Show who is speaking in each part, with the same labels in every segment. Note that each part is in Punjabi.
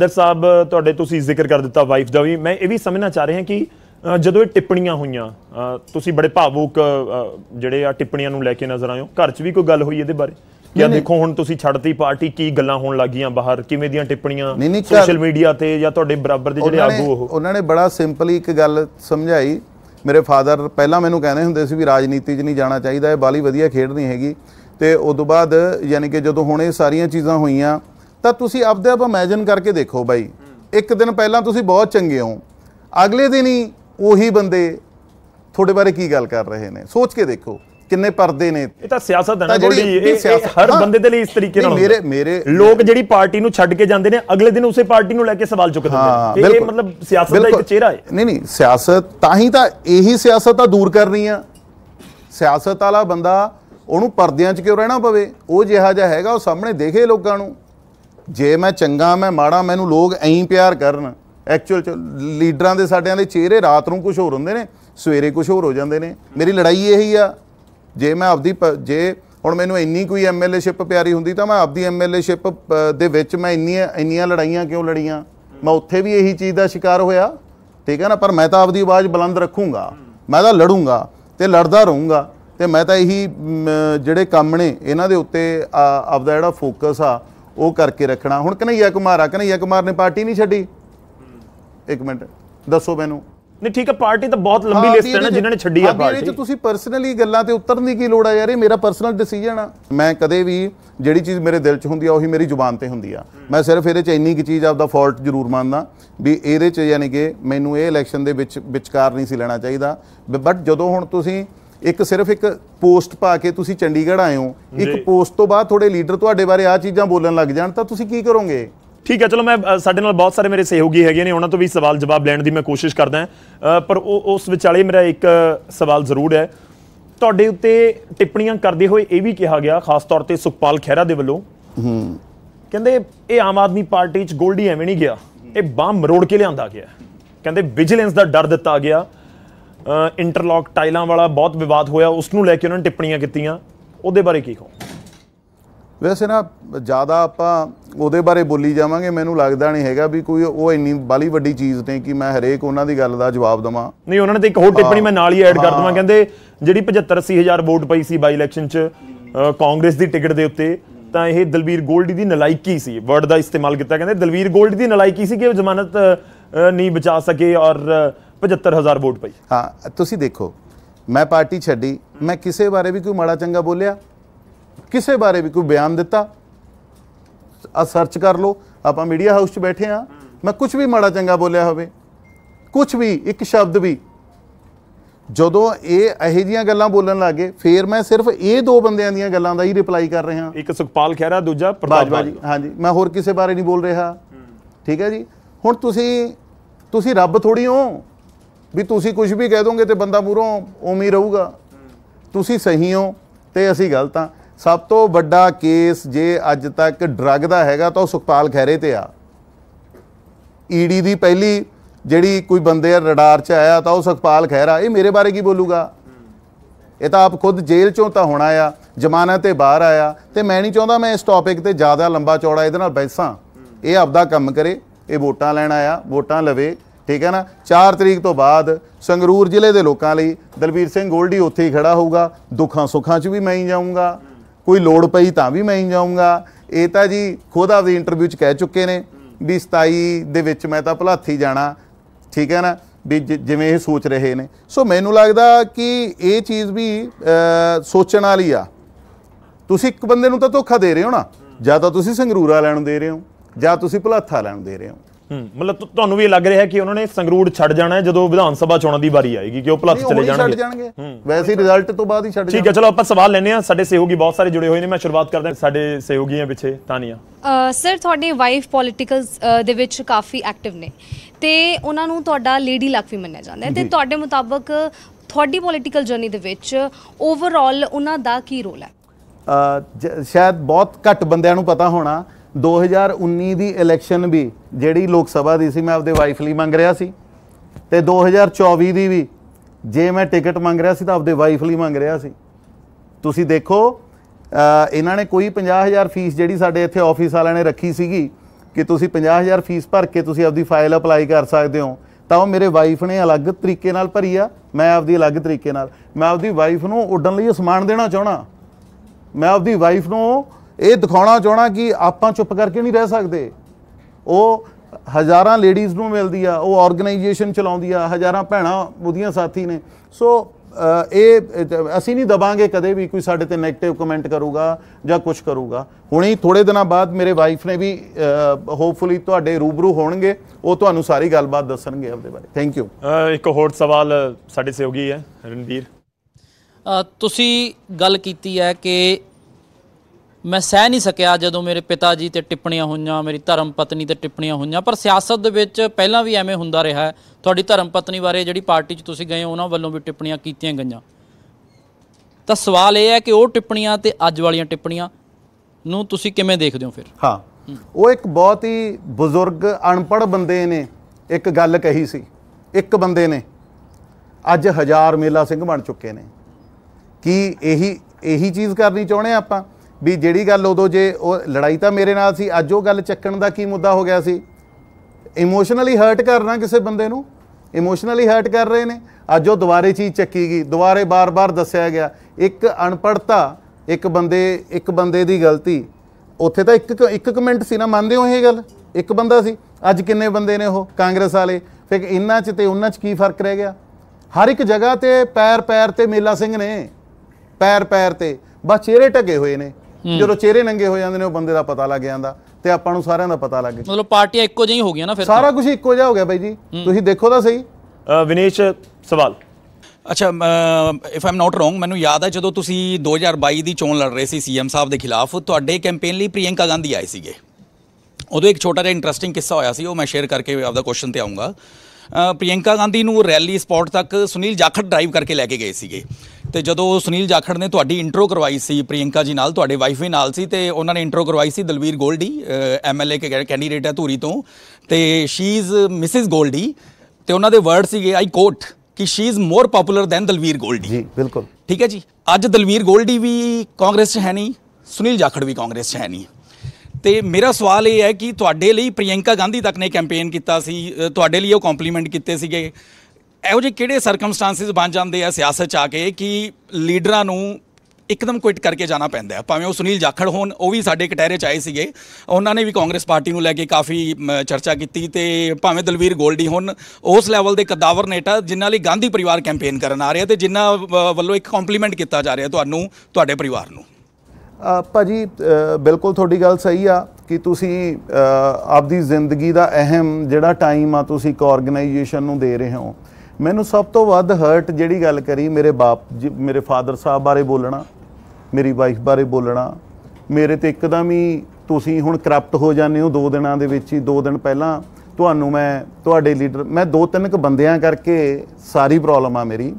Speaker 1: ਦਰ ਸਾਹਿਬ ਤੁਹਾਡੇ ਤੁਸੀਂ ਜ਼ਿਕਰ ਕਰ ਦਿੱਤਾ ਵਾਈਫ ਦਾ ਵੀ ਮੈਂ ਇਹ ਵੀ ਸਮਝਣਾ ਚਾਹ ਰਿਹਾ ਕਿ ਜਦੋਂ ਇਹ ਟਿੱਪਣੀਆਂ ਹੋਈਆਂ ਤੁਸੀਂ ਬੜੇ ਭਾਵੁਕ ਜਿਹੜੇ ਆ ਟਿੱਪਣੀਆਂ ਨੂੰ ਲੈ ਕੇ ਨਜ਼ਰ ਆਇਓ ਘਰ 'ਚ ਵੀ ਕੋਈ ਗੱਲ ਹੋਈ ਇਹਦੇ ਬਾਰੇ ਜਾਂ ਦੇਖੋ ਹੁਣ ਤੁਸੀਂ ਛੱਡਤੀ ਪਾਰਟੀ ਕੀ ਗੱਲਾਂ ਹੋਣ ਲੱਗੀਆਂ ਬਾਹਰ ਕਿਵੇਂ ਦੀਆਂ ਟਿੱਪਣੀਆਂ ਸੋਸ਼ਲ ਮੀਡੀਆ ਤੇ ਜਾਂ ਤੁਹਾਡੇ ਬਰਾਬਰ ਦੇ ਜਿਹੜੇ ਆਗੂ ਉਹ
Speaker 2: ਉਹਨਾਂ ਨੇ ਬੜਾ ਸਿੰਪਲੀ ਇੱਕ ਗੱਲ ਸਮਝਾਈ ਮੇਰੇ ਫਾਦਰ ਪਹਿਲਾਂ ਮੈਨੂੰ ਕਹਿੰਦੇ ਹੁੰਦੇ ਸੀ ਵੀ ਰਾਜਨੀਤੀ 'ਚ ਨਹੀਂ ਜਾਣਾ ਚਾਹੀਦਾ ਇਹ ਬਾਲੀ ਵਧੀਆ ਖੇਡ ਨਹੀਂ ਹੈਗੀ ਤੇ ਉਸ ਤੋਂ ਬਾਅਦ ਯਾਨੀ ਕਿ ਜਦੋਂ ਹੁਣ ਇਹ ਸਾਰੀਆਂ ਚੀਜ਼ਾਂ ਹੋਈਆਂ ਤਾਂ ਤੁਸੀਂ ਆਪਦੇ ਆਪ ਇਮੇਜਿਨ ਕਰਕੇ ਦੇਖੋ ਬਾਈ ਇੱਕ ਦਿਨ ਪਹਿਲਾਂ ਤੁਸੀਂ ਬਹੁਤ ਚੰਗੇ ਹੋ ਅਗਲੇ ਦਿਨ ਹੀ ਉਹੀ ਬੰਦੇ ਤੁਹਾਡੇ ਬਾਰੇ ਕੀ ਗੱਲ ਕਰ ਰਹੇ ਨੇ ਸੋਚ ਕੇ ਦੇਖੋ ਕਿੰਨੇ ਪਰਦੇ ਨੇ
Speaker 1: ਇਹ ਤਾਂ ਸਿਆਸਤ ਹੈ ਨਾ ਗੋਲੀ ਇਹ ਹਰ ਬੰਦੇ ਦੇ ਲਈ ਇਸ ਤਰੀਕੇ ਨਾਲ ਮੇਰੇ ਮੇਰੇ ਲੋਕ
Speaker 2: ਜਿਹੜੀ ਪਾਰਟੀ ਨੂੰ ਛੱਡ ਕੇ ਜਾਂਦੇ ਨੇ ਅਗਲੇ ਦਿਨ ਉਸੇ ਪਾਰਟੀ ਨੂੰ ਲੈ ਕੇ ਸਵਾਲ ਚੁੱਕ ਦਿੰਦੇ ਨੇ ਇਹ ਮਤਲਬ ਸਿਆਸਤ ਦਾ ਇੱਕ ਚਿਹਰਾ ਹੈ ਨਹੀਂ ਨਹੀਂ ਸਿਆਸਤ ਤਾਂ ਹੀ ਤਾਂ ਇਹੀ ਸਿਆਸਤ ਤਾਂ ਦੂਰ ਕਰਨੀ ਆ ਸਿਆਸਤ ਵਾਲਾ ਬੰਦਾ ਉਹਨੂੰ ਪਰਦਿਆਂ 'ਚ ਕਿਉਂ ਰਹਿਣਾ ਪਵੇ ਉਹ ਜਿਹਾ ਜਿਹਾ ਹੈਗਾ ਉਹ ਸਾਹਮਣੇ ਦੇਖੇ ਲੋਕਾਂ ਨੂੰ ਜੇ ਮੈਂ ਚੰਗਾ ਮੈਂ ਮਾੜਾ ਮੈਨੂੰ ਲੋਕ ਐਂ ਪਿਆਰ ਕਰਨ ਐਕਚੁਅਲ ਚ ਲੀਡਰਾਂ ਦੇ ਸਾਡਿਆਂ ਦੇ ਚਿਹਰੇ ਰਾਤ ਨੂੰ ਕੁਝ ਹੋਰ ਹੁੰਦੇ ਨੇ ਸਵੇਰੇ ਕੁਝ ਹੋਰ ਹੋ ਜਾਂਦੇ ਨੇ ਮੇਰੀ ਲੜਾਈ ਇਹੀ ਆ ਜੇ ਮੈਂ ਆਪਦੀ ਜੇ ਹੁਣ ਮੈਨੂੰ ਇੰਨੀ ਕੋਈ ਐਮਐਲਏਸ਼ਿਪ ਪਿਆਰੀ ਹੁੰਦੀ ਤਾਂ ਮੈਂ ਆਪਦੀ ਐਮਐਲਏਸ਼ਿਪ ਦੇ ਵਿੱਚ ਮੈਂ ਇੰਨੀਆਂ ਇੰਨੀਆਂ ਲੜਾਈਆਂ ਕਿਉਂ ਲੜੀਆਂ ਮੈਂ ਉੱਥੇ ਵੀ ਇਹੀ ਚੀਜ਼ ਦਾ ਸ਼ਿਕਾਰ ਹੋਇਆ ਠੀਕ ਹੈ ਨਾ ਪਰ ਮੈਂ ਤਾਂ ਆਪਦੀ ਆਵਾਜ਼ ਬੁਲੰਦ ਰੱਖੂੰਗਾ ਮੈਂ ਤਾਂ ਲੜੂੰਗਾ ਤੇ ਲੜਦਾ ਰਹੂੰਗਾ ਤੇ ਮੈਂ ਤਾਂ ਇਹੀ ਜਿਹੜੇ ਕੰਮ ਨੇ ਇਹਨਾਂ ਦੇ ਉੱਤੇ ਆਪਦਾ ਜਿਹੜਾ ਫੋਕਸ ਆ ਉਹ ਕਰਕੇ ਰੱਖਣਾ ਹੁਣ ਕਨਈਆ ਕੁਮਾਰ ਆ ਕਨਈਆ ਕੁਮਾਰ ਨੇ ਪਾਰਟੀ ਨਹੀਂ ਛੱਡੀ ਇੱਕ ਮਿੰਟ ਦੱਸੋ ਮੈਨੂੰ ਨਹੀਂ ਠੀਕ ਹੈ ਪਾਰਟੀ ਤਾਂ ਬਹੁਤ ਲੰਬੀ ਲਿਸਟ ਹੈ ਨਾ ਜਿਨ੍ਹਾਂ ਨੇ ਛੱਡੀ ਆ ਪਾਰਟੀ ਇਹਦੇ ਚ ਤੁਸੀਂ ਪਰਸਨਲੀ ਗੱਲਾਂ ਤੇ ਉਤਰਨ ਦੀ ਕੀ ਲੋੜ ਆ ਯਾਰ ਇਹ ਮੇਰਾ ਪਰਸਨਲ ਡਿਸੀਜਨ ਆ ਮੈਂ ਕਦੇ ਵੀ ਜਿਹੜੀ ਚੀਜ਼ ਮੇਰੇ ਦਿਲ 'ਚ ਹੁੰਦੀ ਆ ਉਹੀ ਮੇਰੀ ਜ਼ੁਬਾਨ ਤੇ ਹੁੰਦੀ ਆ ਮੈਂ ਸਿਰਫ ਇਹਦੇ 'ਚ ਇੰਨੀ ਕੀ ਚੀਜ਼ ਆਪਦਾ ਫਾਲਟ ਜ਼ਰੂਰ ਮੰਨਦਾ ਵੀ ਇਹਦੇ 'ਚ ਯਾਨੀ ਕਿ ਮੈਨੂੰ ਇਹ ਇਲੈਕਸ਼ਨ ਦੇ ਵਿੱਚ ਵਿਚਕਾਰ ਨਹੀਂ ਸੀ ਲੈਣਾ ਚਾਹੀਦਾ ਬਟ ਜਦੋਂ ਹੁਣ ਤੁਸੀਂ ਇੱਕ ਸਿਰਫ ਇੱਕ ਪੋਸਟ ਪਾ ਕੇ ਤੁਸੀਂ ਚੰਡੀਗੜ੍ਹ ਆਏ ਹੋ ਇੱਕ ਪੋਸਟ ਤੋਂ ਬਾਅਦ ਤੁਹਾਡੇ ਲੀਡਰ ਤੁਹਾਡੇ ਬਾਰੇ ਆ ਚੀਜ਼ਾਂ ਬੋਲਣ ਲੱਗ ਜਾਣ ਤਾਂ ਤੁਸੀਂ ਕੀ ਕਰੋਗੇ
Speaker 1: ਠੀਕ ਹੈ ਚਲੋ ਮੈਂ ਸਾਡੇ ਨਾਲ ਬਹੁਤ ਸਾਰੇ ਮੇਰੇ ਸਹਿਯੋਗੀ ਹੈਗੇ ਨੇ ਉਹਨਾਂ ਤੋਂ ਵੀ ਸਵਾਲ ਜਵਾਬ ਲੈਣ ਦੀ ਮੈਂ ਕੋਸ਼ਿਸ਼ ਕਰਦਾ ਪਰ ਉਹ ਉਸ ਵਿਚਾਲੇ ਮੇਰਾ ਇੱਕ ਸਵਾਲ ਜ਼ਰੂਰ ਹੈ ਤੁਹਾਡੇ ਉੱਤੇ ਟਿੱਪਣੀਆਂ ਕਰਦੇ ਹੋਏ ਇਹ ਵੀ ਕਿਹਾ ਗਿਆ ਖਾਸ ਤੌਰ ਤੇ ਸੁਖਪਾਲ ਖਹਿਰਾ ਦੇ ਵੱਲੋਂ ਹੂੰ ਕਹਿੰਦੇ ਇਹ ਆਮ ਆਦਮੀ ਪਾਰਟੀ 'ਚ ਗੋਲਡੀ ਐਵੇਂ ਨਹੀਂ ਗਿਆ ਇਹ ਬਾਹ ਮਰੋੜ ਕੇ ਲਿਆਂਦਾ ਗਿਆ ਕਹਿੰਦੇ ਵਿਜੀਲੈਂਸ ਦਾ ਡਰ ਦਿੱਤਾ ਗਿਆ ਇੰਟਰਲੌਕ ਟਾਈਲਾਂ ਵਾਲਾ ਬਹੁਤ ਵਿਵਾਦ ਹੋਇਆ ਉਸ ਨੂੰ ਲੈ ਕੇ ਉਹਨਾਂ ਨੇ ਟਿੱਪਣੀਆਂ ਕੀਤੀਆਂ ਉਹਦੇ ਬਾਰੇ ਕੀ ਕਹੋ
Speaker 2: ਵੈਸੇ ਨਾ ਜ਼ਿਆਦਾ ਆਪਾਂ ਉਹਦੇ ਬਾਰੇ ਬੋਲੀ ਜਾਵਾਂਗੇ ਮੈਨੂੰ ਲੱਗਦਾ ਨਹੀਂ ਹੈਗਾ ਵੀ ਕੋਈ ਉਹ ਇੰਨੀ ਬਾਲੀ ਵੱਡੀ ਚੀਜ਼ ਨੇ ਕਿ ਮੈਂ ਹਰੇਕ ਉਹਨਾਂ ਦੀ ਗੱਲ ਦਾ ਜਵਾਬ ਦਵਾਂ
Speaker 1: ਨਹੀਂ ਉਹਨਾਂ ਨੇ ਤੇ ਇੱਕ ਹੋਰ ਟਿੱਪਣੀ ਮੈਂ ਨਾਲ ਹੀ ਐਡ ਕਰ ਦਵਾਂ ਕਹਿੰਦੇ ਜਿਹੜੀ 75 80000 ਵੋਟ ਪਈ ਸੀ ਬਾਈ ਇਲੈਕਸ਼ਨ 'ਚ ਕਾਂਗਰਸ ਦੀ ਟਿਕਟ ਦੇ ਉੱਤੇ ਤਾਂ ਇਹ ਦਲਵੀਰ ਗੋਲਡੀ ਦੀ ਨਲਾਇਕੀ ਸੀ ਵਰਡ ਦਾ ਇਸਤੇਮਾਲ ਕੀਤਾ ਕਹਿੰਦੇ ਦਲਵੀਰ ਗੋਲਡੀ ਦੀ
Speaker 2: ਨਲਾਇਕੀ ਸੀ ਕਿ ਉਹ ਜ਼ਮਾਨਤ ਨਹੀਂ ਬਚਾ ਸਕੇ ਔਰ 75000 ਵੋਟ ਪਈ ਹਾਂ ਤੁਸੀਂ ਦੇਖੋ ਮੈਂ ਪਾਰਟੀ ਛੱਡੀ ਮੈਂ ਕਿਸੇ ਬਾਰੇ ਵੀ ਕੋਈ ਮਾੜਾ ਚੰਗਾ ਬੋਲਿਆ ਕਿਸੇ ਬਾਰੇ ਵੀ ਕੋਈ ਬਿਆਨ ਦਿੱਤਾ ਆ ਸਰਚ ਕਰ ਲਓ ਆਪਾਂ ਮੀਡੀਆ ਹਾਊਸ 'ਚ ਬੈਠੇ ਆ ਮੈਂ ਕੁਝ ਵੀ ਮਾੜਾ ਚੰਗਾ ਬੋਲਿਆ ਹੋਵੇ ਕੁਝ ਵੀ ਇੱਕ ਸ਼ਬਦ ਵੀ ਜਦੋਂ ਇਹ ਇਹੋ ਜੀਆਂ ਗੱਲਾਂ ਬੋਲਣ ਲੱਗੇ ਫੇਰ ਮੈਂ ਸਿਰਫ ਇਹ ਦੋ ਬੰਦਿਆਂ ਦੀਆਂ ਗੱਲਾਂ ਦਾ ਹੀ ਰਿਪਲਾਈ ਕਰ ਰਿਹਾ ਇੱਕ ਸੁਖਪਾਲ ਖਹਿਰਾ ਦੂਜਾ ਪ੍ਰਤਾਪ ਬਾਜੀ ਹਾਂਜੀ ਮੈਂ ਹੋਰ ਕਿਸੇ ਬਾਰੇ ਨਹੀਂ ਬੋਲ ਰਿਹਾ ਠੀਕ ਹੈ ਜੀ ਹੁਣ ਤੁਸੀਂ ਤੁਸੀਂ ਰੱਬ ਥੋੜੀ ਹੋ ਵੀ ਤੁਸੀਂ ਕੁਝ ਵੀ ਕਹਿ ਦੋਗੇ ਤੇ ਬੰਦਾ ਮੂਰੋਂ ਉਮੀ ਰਹੂਗਾ ਤੁਸੀਂ ਸਹੀ ਹੋ ਤੇ ਅਸੀਂ ਗਲਤ ਆ ਸਭ ਤੋਂ ਵੱਡਾ ਕੇਸ ਜੇ ਅੱਜ ਤੱਕ ਡਰੱਗ ਦਾ ਹੈਗਾ ਤਾਂ ਉਹ ਸੁਖਪਾਲ ਖੈਰੇ ਤੇ ਆ ਈਡੀ e ਦੀ ਪਹਿਲੀ ਜਿਹੜੀ ਕੋਈ ਬੰਦੇ ਆ ਰਡਾਰ 'ਚ ਆਇਆ ਤਾਂ ਉਹ ਸੁਖਪਾਲ ਖੈਰਾ ਇਹ ਮੇਰੇ ਬਾਰੇ ਕੀ ਬੋਲੂਗਾ ਇਹ ਤਾਂ ਆਪ ਖੁਦ ਜੇਲ੍ਹ ਚੋਂ ਤਾਂ ਹੋਣਾ ਆ ਜ਼ਮਾਨਤ ਤੇ ਬਾਹਰ ਆਇਆ ਤੇ ਮੈਂ ਨਹੀਂ ਚਾਹੁੰਦਾ ਮੈਂ ਇਸ ਟੌਪਿਕ ਤੇ ਜ਼ਿਆਦਾ ਲੰਬਾ ਚੌੜਾ ਇਹਦੇ ਨਾਲ ਬੈਸਾਂ ਇਹ ਆਪਦਾ ਕੰਮ ਕਰੇ ਇਹ ਵੋਟਾਂ ਲੈਣ ਆਇਆ ਵੋਟਾਂ ਲਵੇ ਠੀਕ ਹੈ ਨਾ 4 ਤਰੀਕ ਤੋਂ ਬਾਅਦ ਸੰਗਰੂਰ ਜ਼ਿਲ੍ਹੇ ਦੇ ਲੋਕਾਂ ਲਈ ਦਲਬੀਰ ਸਿੰਘ ਗੋਲਡੀ ਉੱਥੇ ਹੀ ਖੜਾ ਹੋਊਗਾ ਦੁੱਖਾਂ ਸੁੱਖਾਂ 'ਚ ਵੀ ਮੈਂ ਹੀ ਜਾਊਂਗਾ ਕੋਈ ਲੋੜ ਪਈ ਤਾਂ ਵੀ ਮੈਂ ਹੀ ਜਾਊਂਗਾ ਇਹ ਤਾਂ ਜੀ ਖੁਦ ਵੀ ਇੰਟਰਵਿਊ 'ਚ ਕਹਿ ਚੁੱਕੇ ਨੇ ਵੀ 27 ਦੇ ਵਿੱਚ ਮੈਂ ਤਾਂ ਭਲਾਥੀ ਜਾਣਾ ਠੀਕ ਹੈ ਨਾ ਵੀ ਜਿਵੇਂ ਇਹ ਸੋਚ ਰਹੇ ਨੇ ਸੋ ਮੈਨੂੰ ਲੱਗਦਾ ਕਿ ਇਹ ਚੀਜ਼ ਵੀ ਸੋਚਣ ਵਾਲੀ ਆ ਤੁਸੀਂ ਇੱਕ ਬੰਦੇ ਨੂੰ ਤਾਂ ਧੋਖਾ ਦੇ ਰਹੇ ਹੋ ਨਾ ਜਾਂ ਤਾਂ ਤੁਸੀਂ ਸੰਗਰੂਰਾ ਲੈਣ ਦੇ ਰਹੇ ਹੋ ਜਾਂ ਤੁਸੀਂ ਭਲਾਥਾ ਲੈਣ ਦੇ ਰਹੇ ਹੋ
Speaker 1: ਮਤਲਬ ਤੁਹਾਨੂੰ ਵੀ ਲੱਗ ਰਿਹਾ ਕਿ ਉਹਨਾਂ ਨੇ ਸੰਗਰੂਰ ਛੱਡ ਜਾਣਾ ਹੈ ਜਦੋਂ ਵਿਧਾਨ ਸਭਾ ਚੋਣਾਂ ਦੀ ਵਾਰੀ ਆਏਗੀ ਕਿ ਉਹ ਪਲੱਸ ਚਲੇ ਜਾਣਗੇ ਵੈਸੇ ਹੀ ਰਿਜ਼ਲਟ
Speaker 2: ਤੋਂ ਬਾਅਦ ਹੀ ਛੱਡ ਜਾਣਗੇ ਠੀਕ ਹੈ ਚਲੋ
Speaker 1: ਆਪਾਂ ਸਵਾਲ ਲੈਨੇ ਆ ਸਾਡੇ ਸਹਿਯੋਗੀ ਬਹੁਤ ਸਾਰੇ ਜੁੜੇ ਹੋਏ ਨੇ ਮੈਂ ਸ਼ੁਰੂਆਤ ਕਰਦਾ ਸਾਡੇ ਸਹਿਯੋਗੀਆਂ ਪਿੱਛੇ ਤਾਨੀਆ
Speaker 3: ਸਰ ਤੁਹਾਡੀ ਵਾਈਫ ਪੋਲਿਟਿਕਲਸ ਦੇ ਵਿੱਚ ਕਾਫੀ ਐਕਟਿਵ ਨੇ ਤੇ ਉਹਨਾਂ ਨੂੰ ਤੁਹਾਡਾ ਲੇਡੀ ਲੱਕ ਵੀ ਮੰਨਿਆ ਜਾਂਦਾ ਹੈ ਤੇ ਤੁਹਾਡੇ ਮੁਤਾਬਕ ਤੁਹਾਡੀ ਪੋਲਿਟਿਕਲ ਜਰਨੀ ਦੇ ਵਿੱਚ ਓਵਰਆਲ ਉਹਨਾਂ ਦਾ ਕੀ ਰੋਲ ਹੈ
Speaker 2: ਸ਼ਾਇਦ ਬਹੁਤ ਘੱਟ ਬੰਦਿਆਂ ਨੂੰ ਪਤਾ ਹੋਣਾ 2019 ਦੀ ਇਲੈਕਸ਼ਨ ਵੀ ਜਿਹੜੀ ਲੋਕ ਸਭਾ ਦੀ ਸੀ ਮੈਂ ਆਪਦੇ ਵਾਈਫ ਲਈ ਮੰਗ ਰਿਹਾ ਸੀ ਤੇ 2024 ਦੀ ਵੀ ਜੇ ਮੈਂ ਟਿਕਟ ਮੰਗ ਰਿਹਾ ਸੀ ਤਾਂ ਆਪਦੇ ਵਾਈਫ ਲਈ ਮੰਗ ਰਿਹਾ ਸੀ ਤੁਸੀਂ ਦੇਖੋ ਇਹਨਾਂ ਨੇ ਕੋਈ 50000 ਫੀਸ ਜਿਹੜੀ ਸਾਡੇ ਇੱਥੇ ਆਫਿਸ ਵਾਲਿਆਂ ਨੇ ਰੱਖੀ ਸੀਗੀ ਕਿ ਤੁਸੀਂ 50000 ਫੀਸ ਭਰ ਕੇ ਤੁਸੀਂ ਆਪਦੀ ਫਾਈਲ ਅਪਲਾਈ ਕਰ ਸਕਦੇ ਹੋ ਤਾਂ ਉਹ ਮੇਰੇ ਵਾਈਫ ਨੇ ਅਲੱਗ ਤਰੀਕੇ ਨਾਲ ਭਰੀ ਆ ਮੈਂ ਆਪਦੀ ਅਲੱਗ ਤਰੀਕੇ ਨਾਲ ਮੈਂ ਆਪਦੀ ਵਾਈਫ ਨੂੰ ਉੱਡਣ ਲਈ ਸਮਾਨ ਦੇਣਾ ਚਾਹਣਾ ਮੈਂ ਆਪਦੀ ਵਾਈਫ ਨੂੰ ਇਹ ਦਿਖਾਉਣਾ ਚਾਹਣਾ ਕਿ ਆਪਾਂ ਚੁੱਪ ਕਰਕੇ ਨਹੀਂ ਰਹਿ ਸਕਦੇ ਉਹ ਹਜ਼ਾਰਾਂ ਲੇਡੀਜ਼ ਨੂੰ ਮਿਲਦੀ ਆ ਉਹ ਆਰਗੇਨਾਈਜੇਸ਼ਨ ਚਲਾਉਂਦੀ ਆ ਹਜ਼ਾਰਾਂ ਭੈਣਾਂ ਉਹਦੀਆਂ ਸਾਥੀ ਨੇ ਸੋ ਇਹ ਅਸੀਂ ਨਹੀਂ ਦਬਾਂਗੇ ਕਦੇ ਵੀ ਕੋਈ ਸਾਡੇ ਤੇ 네ਗੇਟਿਵ ਕਮੈਂਟ ਕਰੂਗਾ ਜਾਂ ਕੁਝ ਕਰੂਗਾ ਹੁਣੇ ਥੋੜੇ ਦਿਨਾਂ ਬਾਅਦ ਮੇਰੇ ਵਾਈਫ ਨੇ ਵੀ ਹੋਪਫੁਲੀ ਤੁਹਾਡੇ ਰੂਬਰੂ
Speaker 3: ਹੋਣਗੇ ਉਹ
Speaker 2: ਤੁਹਾਨੂੰ ਸਾਰੀ ਗੱਲਬਾਤ ਦੱਸਣਗੇ ਆਪਦੇ ਬਾਰੇ ਥੈਂਕ ਯੂ
Speaker 1: ਇੱਕ ਹੋਰ ਸਵਾਲ ਸਾਡੇ ਸਹਿਯੋਗੀ ਹੈ ਰਣਵੀਰ
Speaker 3: ਤੁਸੀਂ ਗੱਲ ਕੀਤੀ ਹੈ ਕਿ ਮੈਂ ਸਹਿ ਨਹੀਂ ਸਕਿਆ ਜਦੋਂ ਮੇਰੇ ਪਿਤਾ ਜੀ ਤੇ ਟਿੱਪਣੀਆਂ ਹੋਈਆਂ ਮੇਰੀ ਧਰਮ ਪਤਨੀ ਤੇ ਟਿੱਪਣੀਆਂ ਹੋਈਆਂ ਪਰ ਸਿਆਸਤ ਦੇ ਵਿੱਚ ਪਹਿਲਾਂ ਵੀ ਐਵੇਂ ਹੁੰਦਾ ਰਿਹਾ ਤੁਹਾਡੀ ਧਰਮ ਪਤਨੀ ਬਾਰੇ ਜਿਹੜੀ ਪਾਰਟੀ 'ਚ ਤੁਸੀਂ ਗਏ ਉਹਨਾਂ ਵੱਲੋਂ ਵੀ ਟਿੱਪਣੀਆਂ ਕੀਤੀਆਂ ਗਈਆਂ ਤਾਂ ਸਵਾਲ ਇਹ ਹੈ ਕਿ ਉਹ ਟਿੱਪਣੀਆਂ ਤੇ ਅੱਜ ਵਾਲੀਆਂ ਟਿੱਪਣੀਆਂ ਨੂੰ ਤੁਸੀਂ ਕਿਵੇਂ ਦੇਖਦੇ ਹੋ ਫਿਰ ਹਾਂ ਉਹ ਇੱਕ ਬਹੁਤ ਹੀ ਬਜ਼ੁਰਗ
Speaker 2: ਅਣਪੜ ਬੰਦੇ ਨੇ ਇੱਕ ਗੱਲ ਕਹੀ ਸੀ ਇੱਕ ਬੰਦੇ ਨੇ ਅੱਜ ਹਜ਼ਾਰ ਮੇਲਾ ਸਿੰਘ ਬਣ ਚੁੱਕੇ ਨੇ ਕੀ ਇਹੀ ਇਹੀ ਚੀਜ਼ ਕਰਨੀ ਚਾਹੁੰਦੇ ਆਪਾਂ ਵੀ ਜਿਹੜੀ ਗੱਲ ਉਦੋਂ ਜੇ ਉਹ ਲੜਾਈ ਤਾਂ ਮੇਰੇ ਨਾਲ ਸੀ ਅੱਜ ਉਹ ਗੱਲ ਚੱਕਣ ਦਾ ਕੀ ਮੁੱਦਾ ਹੋ ਗਿਆ ਸੀ ਇਮੋਸ਼ਨਲੀ ਹਰਟ ਕਰਨਾ ਕਿਸੇ ਬੰਦੇ ਨੂੰ ਇਮੋਸ਼ਨਲੀ ਹਰਟ ਕਰ ਰਹੇ ਨੇ ਅੱਜ ਉਹ ਦੁਬਾਰੇ ਚੀਜ਼ ਚੱਕੀ ਗਈ ਦੁਬਾਰੇ ਬਾਰ-ਬਾਰ ਦੱਸਿਆ ਗਿਆ ਇੱਕ ਅਣਪੜਤਾ ਇੱਕ ਬੰਦੇ ਇੱਕ ਬੰਦੇ ਦੀ ਗਲਤੀ ਉੱਥੇ ਤਾਂ ਇੱਕ ਇੱਕ ਕਮੈਂਟ ਸੀ ਨਾ ਮੰਨਦੇ ਹੋ ਇਹ ਗੱਲ ਇੱਕ ਬੰਦਾ ਸੀ ਅੱਜ ਕਿੰਨੇ ਬੰਦੇ ਨੇ ਉਹ ਕਾਂਗਰਸ ਵਾਲੇ ਫਿਰ ਇੰਨਾ 'ਚ ਤੇ ਉਹਨਾਂ 'ਚ ਕੀ ਫਰਕ ਰਹਿ ਗਿਆ ਹਰ ਇੱਕ ਜਗ੍ਹਾ ਤੇ ਪੈਰ ਪੈਰ ਤੇ ਮੇਲਾ ਸਿੰਘ ਨੇ ਪੈਰ ਪੈਰ ਤੇ ਬਸ ਚਿਹਰੇ ਟਕੇ ਹੋਏ ਨੇ ਜਦੋਂ ਚਿਹਰੇ ਨੰਗੇ ਹੋ ਜਾਂਦੇ ਨੇ ਉਹ ਬੰਦੇ ਦਾ ਪਤਾ ਲੱਗ ਜਾਂਦਾ ਤੇ ਆਪਾਂ ਨੂੰ ਸਾਰਿਆਂ ਦਾ ਪਤਾ ਲੱਗ ਗਿਆ
Speaker 3: ਮਤਲਬ ਪਾਰਟੀਆਂ ਇੱਕੋ ਜਿਹੀ ਹੋ ਗਈਆਂ ਨਾ ਫਿਰ ਸਾਰਾ
Speaker 2: ਕੁਝ ਇੱਕੋ ਜਿਹਾ ਹੋ ਗਿਆ ਬਾਈ ਜੀ ਤੁਸੀਂ ਦੇਖੋ ਤਾਂ ਸਹੀ
Speaker 3: ਵਿਨੇਸ਼ ਸਵਾਲ ਅੱਛਾ ਇਫ ਆਮ ਨਾਟ ਰੋਂਗ ਮੈਨੂੰ ਯਾਦ ਹੈ ਜਦੋਂ ਤੁਸੀਂ 2022 ਦੀ ਚੋਣ ਲੜ ਰਹੇ ਸੀ ਸੀਐਮ ਸਾਹਿਬ ਦੇ ਖਿਲਾਫ ਤੁਹਾਡੇ ਕੈਂਪੇਨ ਲਈ ਪ੍ਰਿਯੰਕਾ ਗਾਂਧੀ ਆਏ ਸੀਗੇ ਉਦੋਂ ਇੱਕ ਛੋਟਾ ਜਿਹਾ ਇੰਟਰਸਟਿੰਗ ਕਿੱਸਾ ਹੋਇਆ ਸੀ ਉਹ ਮੈਂ ਸ਼ੇਅਰ ਕਰਕੇ ਆਪਦਾ ਕੁਐਸਚਨ ਤੇ ਆਉਂਗਾ ਪ੍ਰਿਯੰਕਾ ਗਾਂਧੀ ਨੂੰ ਰੈਲੀ ਸਪੌਟ ਤੱਕ ਸੁਨੀਲ ਜਾਖੜ ਡਰਾਈਵ ਕਰਕੇ ਲੈ ਕੇ ਗਏ ਸੀਗੇ ਤੇ ਜਦੋਂ ਸੁਨੀਲ ਜਾਖੜ ਨੇ ਤੁਹਾਡੀ ਇੰਟਰੋ ਕਰਵਾਈ ਸੀ ਪ੍ਰਿਯੰਕਾ ਜੀ ਨਾਲ ਤੁਹਾਡੇ ਵਾਈਫ ਵੀ ਨਾਲ ਸੀ ਤੇ ਉਹਨਾਂ ਨੇ ਇੰਟਰੋ ਕਰਵਾਈ ਸੀ ਦਲਵੀਰ ਗੋਲਡੀ ਐਮਐਲਏ ਕੇ ਕੈਂਡੀਡੇਟ ਹੈ ਧੂਰੀ ਤੋਂ ਤੇ ਸ਼ੀ ਇਜ਼ ਮਿਸਿਸ ਗੋਲਡੀ ਤੇ ਉਹਨਾਂ ਦੇ ਵਰਡ ਸੀਗੇ ਆਈ ਕੋਟ ਕਿ she is more popular than Dalvir Goldy ji ਬਿਲਕੁਲ ਠੀਕ ਹੈ ਜੀ ਅੱਜ ਦਲਵੀਰ ਗੋਲਡੀ ਵੀ ਕਾਂਗਰਸ 'ਚ ਹੈ ਨਹੀਂ ਸੁਨੀਲ ਜਾਖੜ ਵੀ ਕਾਂਗਰਸ 'ਚ ਹੈ ਨਹੀਂ ਤੇ ਮੇਰਾ ਸਵਾਲ ਇਹ ਹੈ ਕਿ ਤੁਹਾਡੇ ਲਈ ਪ੍ਰਿਯੰਕਾ ਗਾਂਧੀ ਤੱਕ ਨੇ ਕੈਂਪੇਨ ਕੀਤਾ ਸੀ ਤੁਹਾਡੇ ਲਈ ਉਹ ਕੰਪਲੀਮੈਂਟ ਕੀਤੇ ਸੀਗੇ ਇਹੋ ਜਿਹੇ ਕਿਹੜੇ ਸਰਕਮਸਟੈਂਸਸ ਬਣ ਜਾਂਦੇ ਆ ਸਿਆਸਤ ਚ ਆ ਕੇ ਕਿ ਲੀਡਰਾਂ ਨੂੰ ਇੱਕਦਮ ਕੁਇਟ ਕਰਕੇ ਜਾਣਾ ਪੈਂਦਾ ਹੈ ਭਾਵੇਂ ਉਹ ਸੁਨੀਲ ਜਾਖੜ ਹੋਣ ਉਹ ਵੀ ਸਾਡੇ ਕਟਹਿਰੇ ਚ ਆਏ ਸੀਗੇ ਉਹਨਾਂ ਨੇ ਵੀ ਕਾਂਗਰਸ ਪਾਰਟੀ ਨੂੰ ਲੈ ਕੇ ਕਾਫੀ ਚਰਚਾ ਕੀਤੀ ਤੇ ਭਾਵੇਂ ਦਲਵੀਰ ਗੋਲਡੀ ਹੋਣ ਉਸ ਲੈਵਲ ਦੇ ਕਦਾਵਰ ਨੇਤਾ ਜਿਨ੍ਹਾਂ ਲਈ ਗਾਂਧੀ ਪਰਿਵਾਰ ਕੈਂਪੇਨ ਕਰਨ ਆ ਰਿਹਾ ਤੇ ਜਿਨ੍ਹਾਂ ਵੱਲੋਂ ਇੱਕ ਕੰਪਲੀਮੈਂਟ ਕੀਤਾ ਜਾ ਰਿਹਾ ਤੁਹਾਨੂੰ ਤੁਹਾਡੇ ਪਰਿਵਾਰ ਨੂੰ
Speaker 2: ਭਾਜੀ ਬਿਲਕੁਲ ਤੁਹਾਡੀ ਗੱਲ ਸਹੀ ਆ ਕਿ ਤੁਸੀਂ ਆਪਦੀ ਜ਼ਿੰਦਗੀ ਦਾ ਅਹਿਮ ਜਿਹੜਾ ਟਾਈਮ ਆ ਤੁਸੀਂ ਇੱਕ ਆਰਗੇਨਾਈਜੇਸ਼ਨ ਨੂੰ ਦੇ ਰਹੇ ਹੋ ਮੈਨੂੰ ਸਭ ਤੋਂ ਵੱਧ ਹਰਟ ਜਿਹੜੀ ਗੱਲ ਕਰੀ ਮੇਰੇ ਬਾਪ ਮੇਰੇ ਫਾਦਰ ਸਾਹਿਬ ਬਾਰੇ ਬੋਲਣਾ ਮੇਰੀ ਵਾਈਫ ਬਾਰੇ ਬੋਲਣਾ ਮੇਰੇ ਤੇ ਇੱਕਦਮ ਹੀ ਤੁਸੀਂ ਹੁਣ ਕਰਪਟ ਹੋ ਜਾਂਦੇ ਹੋ ਦੋ ਦਿਨਾਂ ਦੇ ਵਿੱਚ ਹੀ ਦੋ ਦਿਨ ਪਹਿਲਾਂ ਤੁਹਾਨੂੰ ਮੈਂ ਤੁਹਾਡੇ ਲੀਡਰ ਮੈਂ ਦੋ ਤਿੰਨ ਕ ਬੰਦਿਆਂ ਕਰਕੇ ਸਾਰੀ ਪ੍ਰੋਬਲਮ ਆ ਮੇਰੀ